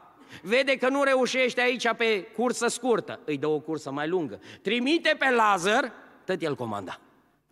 [SPEAKER 1] Vede că nu reușește aici pe cursă scurtă, îi dă o cursă mai lungă. Trimite pe Lazar, tot el comanda.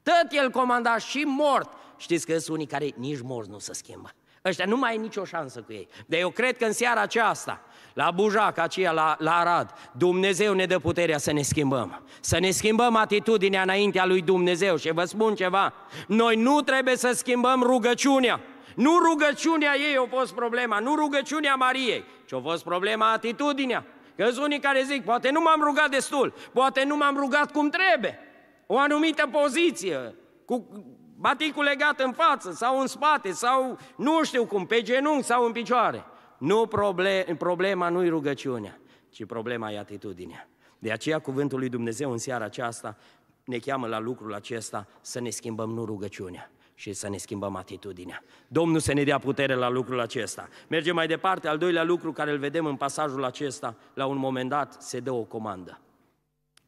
[SPEAKER 1] Tot el comanda și mort. Știți că sunt unii care nici morți nu se schimbă. Ăștia nu mai e nicio șansă cu ei. Dar eu cred că în seara aceasta, la Bujac, aceea, la, la Arad, Dumnezeu ne dă puterea să ne schimbăm. Să ne schimbăm atitudinea înaintea lui Dumnezeu. Și vă spun ceva, noi nu trebuie să schimbăm rugăciunea. Nu rugăciunea ei a fost problema, nu rugăciunea Mariei, ci a fost problema atitudinea. Că sunt unii care zic, poate nu m-am rugat destul, poate nu m-am rugat cum trebuie o anumită poziție, cu baticul legat în față sau în spate sau nu știu cum, pe genunchi sau în picioare. Nu proble- problema nu-i rugăciunea, ci problema e atitudinea. De aceea cuvântul lui Dumnezeu în seara aceasta ne cheamă la lucrul acesta să ne schimbăm nu rugăciunea, și să ne schimbăm atitudinea. Domnul să ne dea putere la lucrul acesta. Mergem mai departe, al doilea lucru care îl vedem în pasajul acesta, la un moment dat se dă o comandă.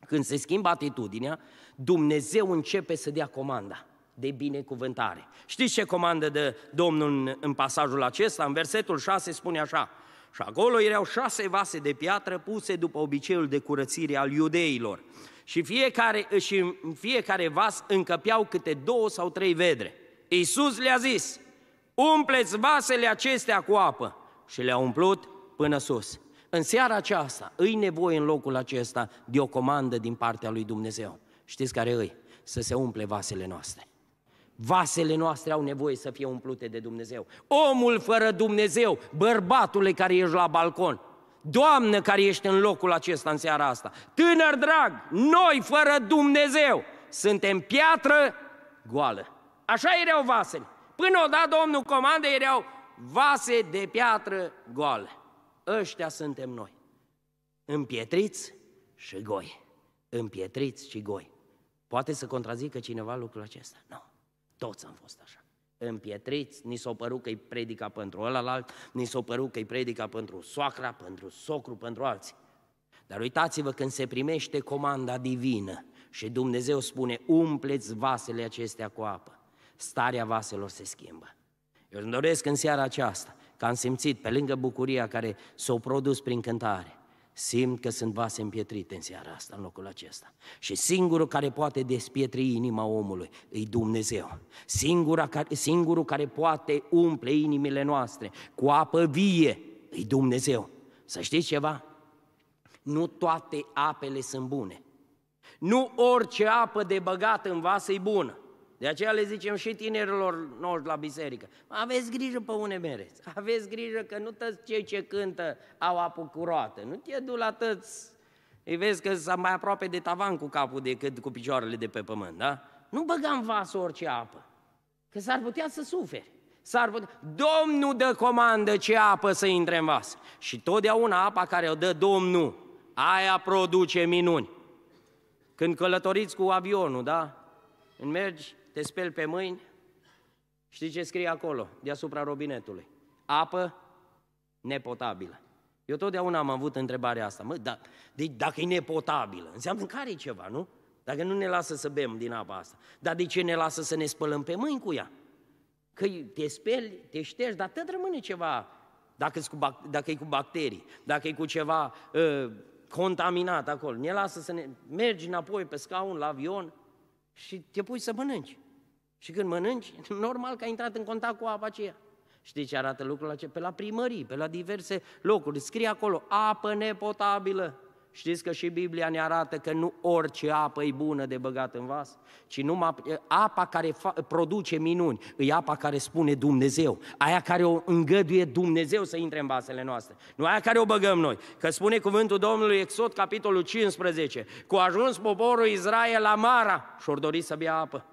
[SPEAKER 1] Când se schimbă atitudinea, Dumnezeu începe să dea comanda de binecuvântare. Știți ce comandă de Domnul în, în pasajul acesta? În versetul 6 spune așa, și acolo erau șase vase de piatră puse după obiceiul de curățire al iudeilor. Și, fiecare, și în fiecare vas încăpeau câte două sau trei vedre. Iisus le-a zis, umpleți vasele acestea cu apă. Și le-a umplut până sus. În seara aceasta, îi nevoie în locul acesta de o comandă din partea lui Dumnezeu. Știți care îi? Să se umple vasele noastre. Vasele noastre au nevoie să fie umplute de Dumnezeu. Omul fără Dumnezeu, bărbatule care ești la balcon, Doamnă care ești în locul acesta în seara asta, tânăr drag, noi fără Dumnezeu suntem piatră goală. Așa erau vasele. Până o dat Domnul comandă, erau vase de piatră goală. Ăștia suntem noi. Împietriți și goi. Împietriți și goi. Poate să contrazică cineva lucrul acesta? Nu. Toți am fost așa. Împietriți, ni s-au părut că-i predica pentru ălălalt, ni s-au părut că-i predica pentru soacra, pentru socru, pentru alții. Dar uitați-vă când se primește comanda divină și Dumnezeu spune, umpleți vasele acestea cu apă. Starea vaselor se schimbă. Eu îmi doresc în seara aceasta, că am simțit pe lângă bucuria care s au produs prin cântare, Simt că sunt vase împietrite în seara asta, în locul acesta. Și singurul care poate despietri inima omului e Dumnezeu. Singura, singurul care poate umple inimile noastre cu apă vie e Dumnezeu. Să știți ceva? Nu toate apele sunt bune. Nu orice apă de băgat în vasă e bună. De aceea le zicem și tinerilor noștri la biserică, aveți grijă pe unde mergeți, aveți grijă că nu toți cei ce cântă au apă curată, nu te du la tăți, îi vezi că sunt mai aproape de tavan cu capul decât cu picioarele de pe pământ, da? Nu băga în vas orice apă, că s-ar putea să suferi. S-ar putea... Domnul dă comandă ce apă să intre în vas. Și totdeauna apa care o dă Domnul, aia produce minuni. Când călătoriți cu avionul, da? Când mergi te speli pe mâini, știi ce scrie acolo, deasupra robinetului? Apă nepotabilă. Eu totdeauna am avut întrebarea asta, mă, da, de, deci dacă e nepotabilă, înseamnă că are ceva, nu? Dacă nu ne lasă să bem din apa asta, dar de ce ne lasă să ne spălăm pe mâini cu ea? Că te speli, te ștergi, dar tot rămâne ceva, dacă, cu, dacă e cu bacterii, dacă e cu ceva uh, contaminat acolo. Ne lasă să ne... Mergi înapoi pe scaun, la avion și te pui să mănânci. Și când mănânci, normal că ai intrat în contact cu apa aceea. Știi ce arată lucrul acesta? Pe la primării, pe la diverse locuri. Scrie acolo, apă nepotabilă. Știți că și Biblia ne arată că nu orice apă e bună de băgat în vas, ci numai apa care fa- produce minuni, e apa care spune Dumnezeu, aia care o îngăduie Dumnezeu să intre în vasele noastre, nu aia care o băgăm noi. Că spune cuvântul Domnului Exod, capitolul 15, cu ajuns poporul Israel la Mara și-or dori să bea apă.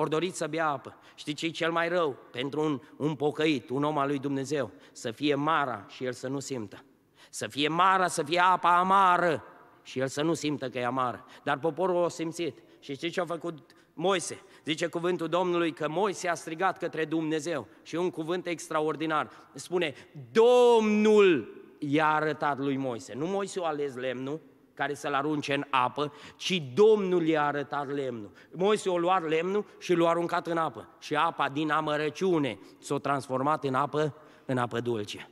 [SPEAKER 1] Ori doriți să bea apă. Știți ce e cel mai rău pentru un, un pocăit, un om al lui Dumnezeu? Să fie mara și el să nu simtă. Să fie mara, să fie apa amară și el să nu simtă că e amară. Dar poporul o simțit. Și știți ce a făcut Moise? Zice cuvântul Domnului că Moise a strigat către Dumnezeu și un cuvânt extraordinar. Spune, Domnul i-a arătat lui Moise. Nu Moise a ales lemnul, care să-l arunce în apă, ci Domnul i-a arătat lemnul. Moise o luat lemnul și l-a aruncat în apă. Și apa din amărăciune s-a transformat în apă, în apă dulce.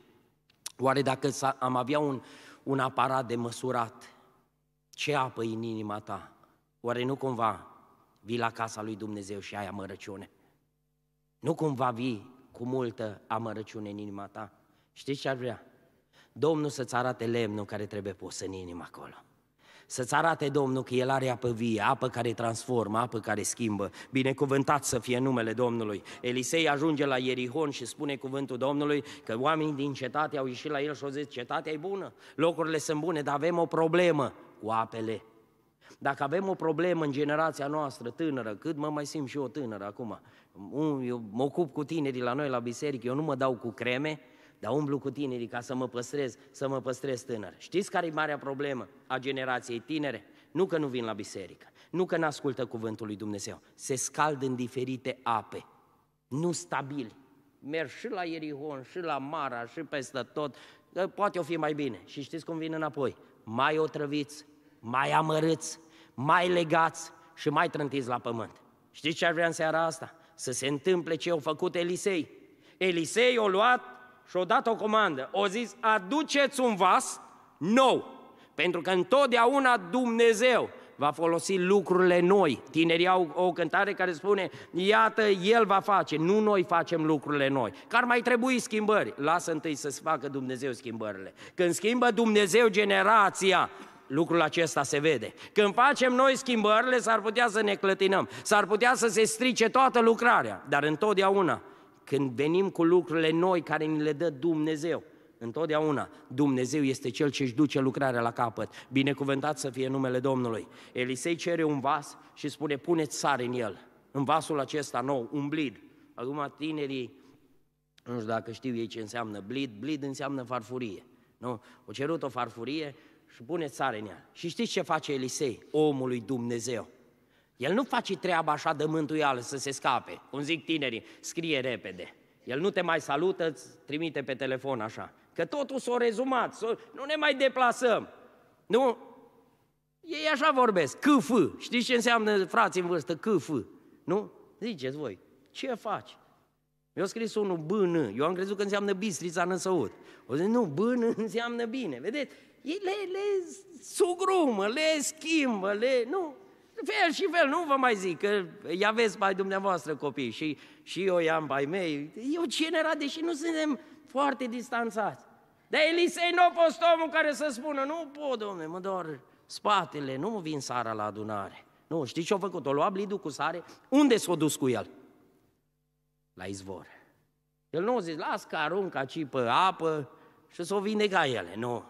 [SPEAKER 1] Oare dacă am avea un, un aparat de măsurat, ce apă e în inima ta? Oare nu cumva vii la casa lui Dumnezeu și ai amărăciune? Nu cumva vii cu multă amărăciune în inima ta? Știi ce ar vrea? Domnul să-ți arate lemnul care trebuie pus în inimă acolo. Să-ți arate Domnul că El are apă vie, apă care transformă, apă care schimbă. Binecuvântat să fie numele Domnului. Elisei ajunge la Ierihon și spune cuvântul Domnului că oamenii din cetate au ieșit la el și au zis, cetatea e bună, locurile sunt bune, dar avem o problemă cu apele. Dacă avem o problemă în generația noastră tânără, cât mă mai simt și eu tânără acum, eu mă ocup cu tinerii la noi la biserică, eu nu mă dau cu creme, dar umblu cu tinerii ca să mă păstrez, să mă păstrez tânăr. Știți care e marea problemă a generației tinere? Nu că nu vin la biserică, nu că n-ascultă cuvântul lui Dumnezeu, se scald în diferite ape, nu stabili. Merg și la Ierihon, și la Mara, și peste tot, poate o fi mai bine. Și știți cum vin înapoi? Mai otrăviți, mai amărâți, mai legați și mai trântiți la pământ. Știți ce ar vrea în seara asta? Să se întâmple ce au făcut Elisei. Elisei o luat și o dat o comandă. O zis, aduceți un vas nou, pentru că întotdeauna Dumnezeu va folosi lucrurile noi. Tinerii au o cântare care spune, iată, El va face, nu noi facem lucrurile noi. Că ar mai trebui schimbări. Lasă întâi să se facă Dumnezeu schimbările. Când schimbă Dumnezeu generația, Lucrul acesta se vede. Când facem noi schimbările, s-ar putea să ne clătinăm, s-ar putea să se strice toată lucrarea, dar întotdeauna când venim cu lucrurile noi care ni le dă Dumnezeu, Întotdeauna Dumnezeu este Cel ce își duce lucrarea la capăt. Binecuvântat să fie numele Domnului. Elisei cere un vas și spune, puneți sare în el, în vasul acesta nou, un blid. Acum tinerii, nu știu dacă știu ei ce înseamnă blid, blid înseamnă farfurie. Nu? O cerut o farfurie și pune sare în ea. Și știți ce face Elisei, omul lui Dumnezeu? El nu face treaba așa de mântuială să se scape. Cum zic tinerii, scrie repede. El nu te mai salută, îți trimite pe telefon așa. Că totul s-a rezumat, s-o... nu ne mai deplasăm. Nu? Ei așa vorbesc, câf. Știți ce înseamnă frații în vârstă, câf? Nu? Ziceți voi, ce faci? Eu am scris unul bână, eu am crezut că înseamnă bistrița năsăut. O zic, nu, bână înseamnă bine, vedeți? Ei le, le sugrumă, le schimbă, le... Nu, fel și fel, nu vă mai zic, că ia aveți pe dumneavoastră copii și, și eu i-am pe mei. Eu ce genera, deși nu suntem foarte distanțați. Dar Elisei nu a fost omul care să spună, nu pot, domne, mă doar spatele, nu mă vin sara la adunare. Nu, știți ce a făcut? O lua blidul cu sare, unde s-a dus cu el? La izvor. El nu a zis, las că arunc aici pe apă și s-o vindeca ele. Nu.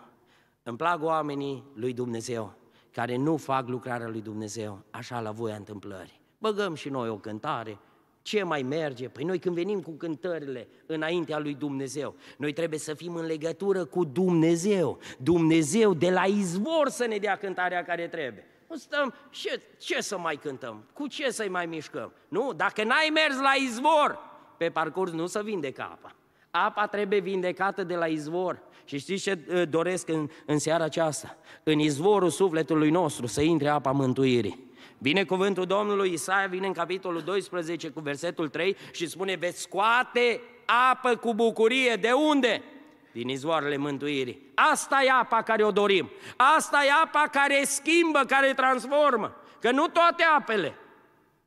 [SPEAKER 1] Îmi plac oamenii lui Dumnezeu care nu fac lucrarea lui Dumnezeu, așa la voia întâmplării. Băgăm și noi o cântare, ce mai merge? Păi noi când venim cu cântările înaintea lui Dumnezeu, noi trebuie să fim în legătură cu Dumnezeu. Dumnezeu de la izvor să ne dea cântarea care trebuie. Nu stăm, ce, ce să mai cântăm? Cu ce să-i mai mișcăm? Nu, dacă n-ai mers la izvor, pe parcurs nu să vindecă apa. Apa trebuie vindecată de la izvor. Și știți ce uh, doresc în, în seara aceasta? În izvorul sufletului nostru să intre apa mântuirii. Vine cuvântul Domnului Isaia, vine în capitolul 12 cu versetul 3 și spune Veți scoate apă cu bucurie. De unde? Din izvoarele mântuirii. Asta e apa care o dorim. Asta e apa care schimbă, care transformă. Că nu toate apele.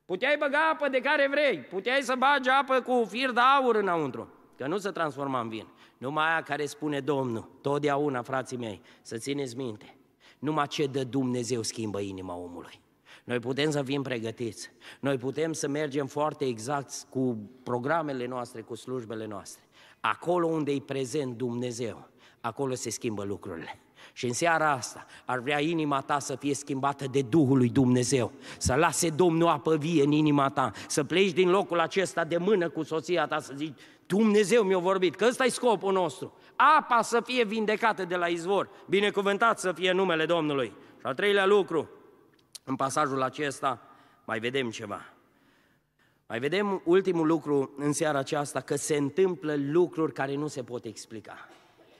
[SPEAKER 1] Puteai băga apă de care vrei. Puteai să bagi apă cu fir de aur înăuntru. Că nu se transforma în vin. Numai aia care spune Domnul, totdeauna, frații mei, să țineți minte, numai ce dă Dumnezeu schimbă inima omului. Noi putem să fim pregătiți, noi putem să mergem foarte exact cu programele noastre, cu slujbele noastre. Acolo unde e prezent Dumnezeu, acolo se schimbă lucrurile. Și în seara asta ar vrea inima ta să fie schimbată de Duhul lui Dumnezeu, să lase Domnul apă vie în inima ta, să pleci din locul acesta de mână cu soția ta, să zici, Dumnezeu mi-a vorbit, că ăsta e scopul nostru. Apa să fie vindecată de la izvor, binecuvântat să fie numele Domnului. Și al treilea lucru, în pasajul acesta mai vedem ceva. Mai vedem ultimul lucru în seara aceasta, că se întâmplă lucruri care nu se pot explica.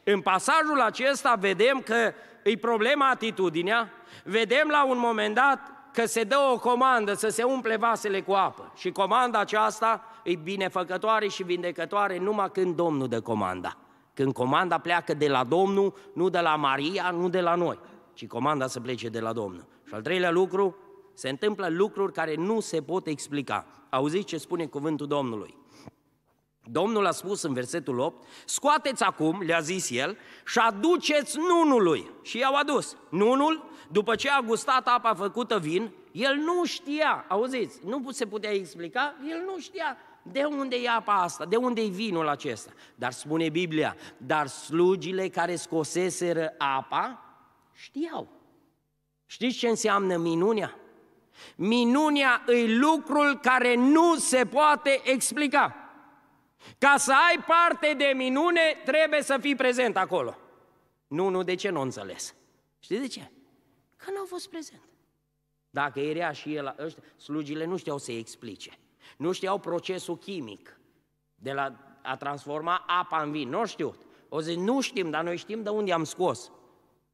[SPEAKER 1] În pasajul acesta vedem că e problema atitudinea, vedem la un moment dat că se dă o comandă să se umple vasele cu apă și comanda aceasta e binefăcătoare și vindecătoare numai când Domnul dă comanda. Când comanda pleacă de la Domnul, nu de la Maria, nu de la noi, ci comanda să plece de la Domnul. Și al treilea lucru, se întâmplă lucruri care nu se pot explica. Auziți ce spune cuvântul Domnului. Domnul a spus în versetul 8, scoateți acum, le-a zis el, și aduceți nunului. Și i-au adus. Nunul, după ce a gustat apa făcută vin, el nu știa, auziți, nu se putea explica, el nu știa de unde e apa asta, de unde e vinul acesta. Dar spune Biblia, dar slugile care scoseseră apa știau. Știți ce înseamnă minunea? Minunea e lucrul care nu se poate explica. Ca să ai parte de minune, trebuie să fii prezent acolo. Nu, nu, de ce nu înțeles? Știi de ce? Că nu au fost prezent. Dacă era și el, ăștia, slugile nu știau să explice. Nu știau procesul chimic de la a transforma apa în vin. Nu știu. O zic, nu știm, dar noi știm de unde am scos.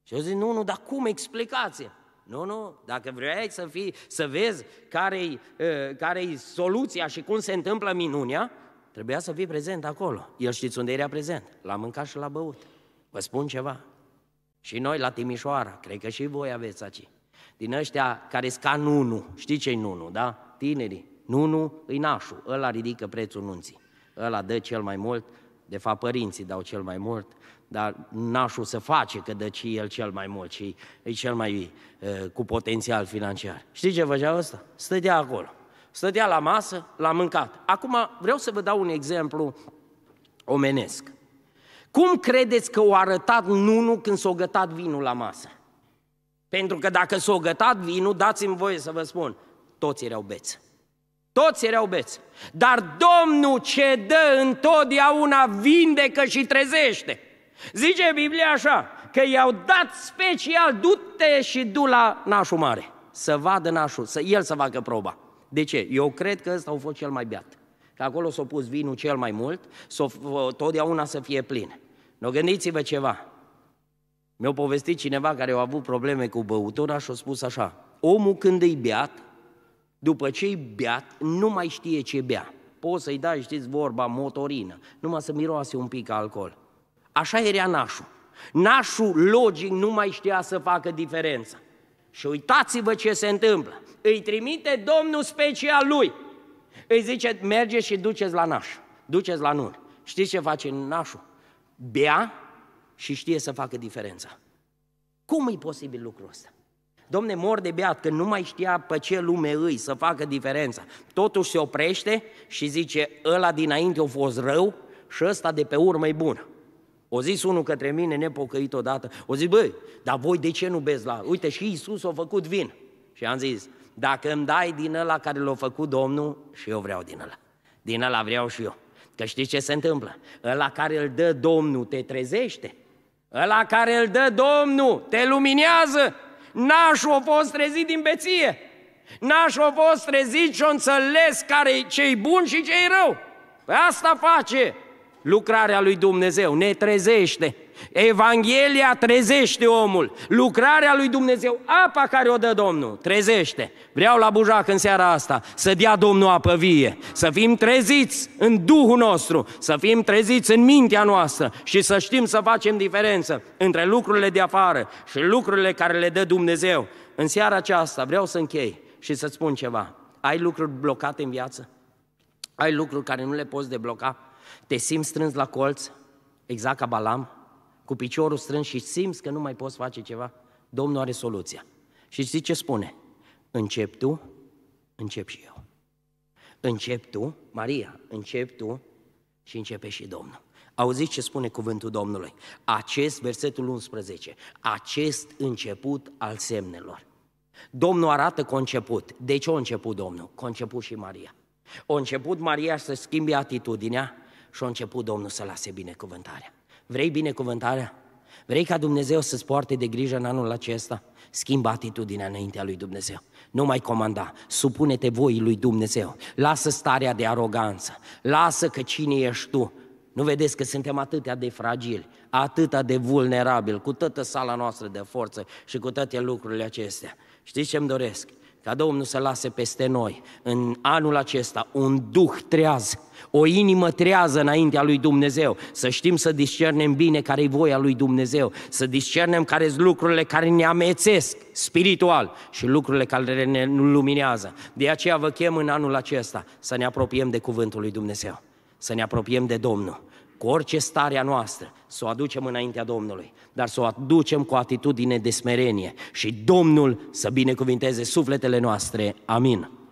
[SPEAKER 1] Și eu zic, nu, nu, dar cum explicați? Nu, nu, dacă vrei să, fii, să vezi care-i, ă, care-i soluția și cum se întâmplă minunea, Trebuia să fii prezent acolo. El știți unde era prezent? La mâncat și la băut. Vă spun ceva. Și noi la Timișoara, cred că și voi aveți aici. Din ăștia care sca nunu, știi ce-i nunu, da? Tinerii. Nunu îi nașu, ăla ridică prețul nunții. Ăla dă cel mai mult, de fapt părinții dau cel mai mult, dar nașul se face că dă și el cel mai mult și e cel mai uh, cu potențial financiar. Știi ce făcea ăsta? Stătea acolo. Stătea la masă, l-a mâncat. Acum vreau să vă dau un exemplu omenesc. Cum credeți că o arătat nunu când s-o gătat vinul la masă? Pentru că dacă s-o gătat vinul, dați-mi voie să vă spun, toți erau beți. Toți erau beți. Dar Domnul ce dă întotdeauna vindecă și trezește. Zice Biblia așa, că i-au dat special, du-te și du la nașul mare, să vadă nașul, să el să facă proba. De ce? Eu cred că ăsta a fost cel mai beat. Că acolo s-a pus vinul cel mai mult, s-a, totdeauna să fie plin. Nu gândiți-vă ceva. Mi-a povestit cineva care a avut probleme cu băutura și a spus așa, omul când îi beat, după ce îi beat, nu mai știe ce bea. Poți să-i dai, știți, vorba, motorină, numai să miroase un pic alcool. Așa era nașul. Nașul logic nu mai știa să facă diferența. Și uitați-vă ce se întâmplă. Îi trimite Domnul specia lui. Îi zice, merge și duceți la naș, duceți la nun. Știți ce face nașul? Bea și știe să facă diferența. Cum e posibil lucrul ăsta? Domne, mor de beat, că nu mai știa pe ce lume îi să facă diferența. Totuși se oprește și zice, ăla dinainte a fost rău și ăsta de pe urmă e bun. O zis unul către mine, nepocăit odată, o zis, băi, dar voi de ce nu beți la... Uite, și Isus a făcut vin. Și am zis, dacă îmi dai din ăla care l-a făcut Domnul, și eu vreau din ăla. Din ăla vreau și eu. Că știi ce se întâmplă? Ăla care îl dă Domnul te trezește. Ăla care îl dă Domnul te luminează. Nașul a fost trezit din beție. Nașul a fost trezit și o înțeles care ce-i bun și ce-i rău. Păi asta face Lucrarea lui Dumnezeu ne trezește. Evanghelia trezește omul. Lucrarea lui Dumnezeu, apa care o dă Domnul, trezește. Vreau la bujac în seara asta să dea Domnul apă vie, să fim treziți în Duhul nostru, să fim treziți în mintea noastră și să știm să facem diferență între lucrurile de afară și lucrurile care le dă Dumnezeu. În seara aceasta vreau să închei și să-ți spun ceva. Ai lucruri blocate în viață? Ai lucruri care nu le poți debloca? Te simți strâns la colț, exact ca Balam, cu piciorul strâns și simți că nu mai poți face ceva? Domnul are soluția. Și știi ce spune? Încep tu, încep și eu. Încep tu, Maria, încep tu și începe și Domnul. Auziți ce spune cuvântul Domnului? Acest, versetul 11, acest început al semnelor. Domnul arată conceput. De ce a început Domnul? Conceput și Maria. A început Maria să schimbe atitudinea, și a început Domnul să lase binecuvântarea. Vrei binecuvântarea? Vrei ca Dumnezeu să-ți poarte de grijă în anul acesta? Schimbă atitudinea înaintea lui Dumnezeu. Nu mai comanda, supune-te voi lui Dumnezeu. Lasă starea de aroganță, lasă că cine ești tu. Nu vedeți că suntem atâtea de fragili, atâta de vulnerabili, cu toată sala noastră de forță și cu toate lucrurile acestea. Știți ce-mi doresc? ca Domnul să lase peste noi în anul acesta un duh treaz, o inimă trează înaintea lui Dumnezeu, să știm să discernem bine care e voia lui Dumnezeu, să discernem care sunt lucrurile care ne amețesc spiritual și lucrurile care ne luminează. De aceea vă chem în anul acesta să ne apropiem de cuvântul lui Dumnezeu, să ne apropiem de Domnul cu orice starea noastră, să o aducem înaintea Domnului, dar să o aducem cu atitudine de smerenie și Domnul să binecuvinteze sufletele noastre. Amin.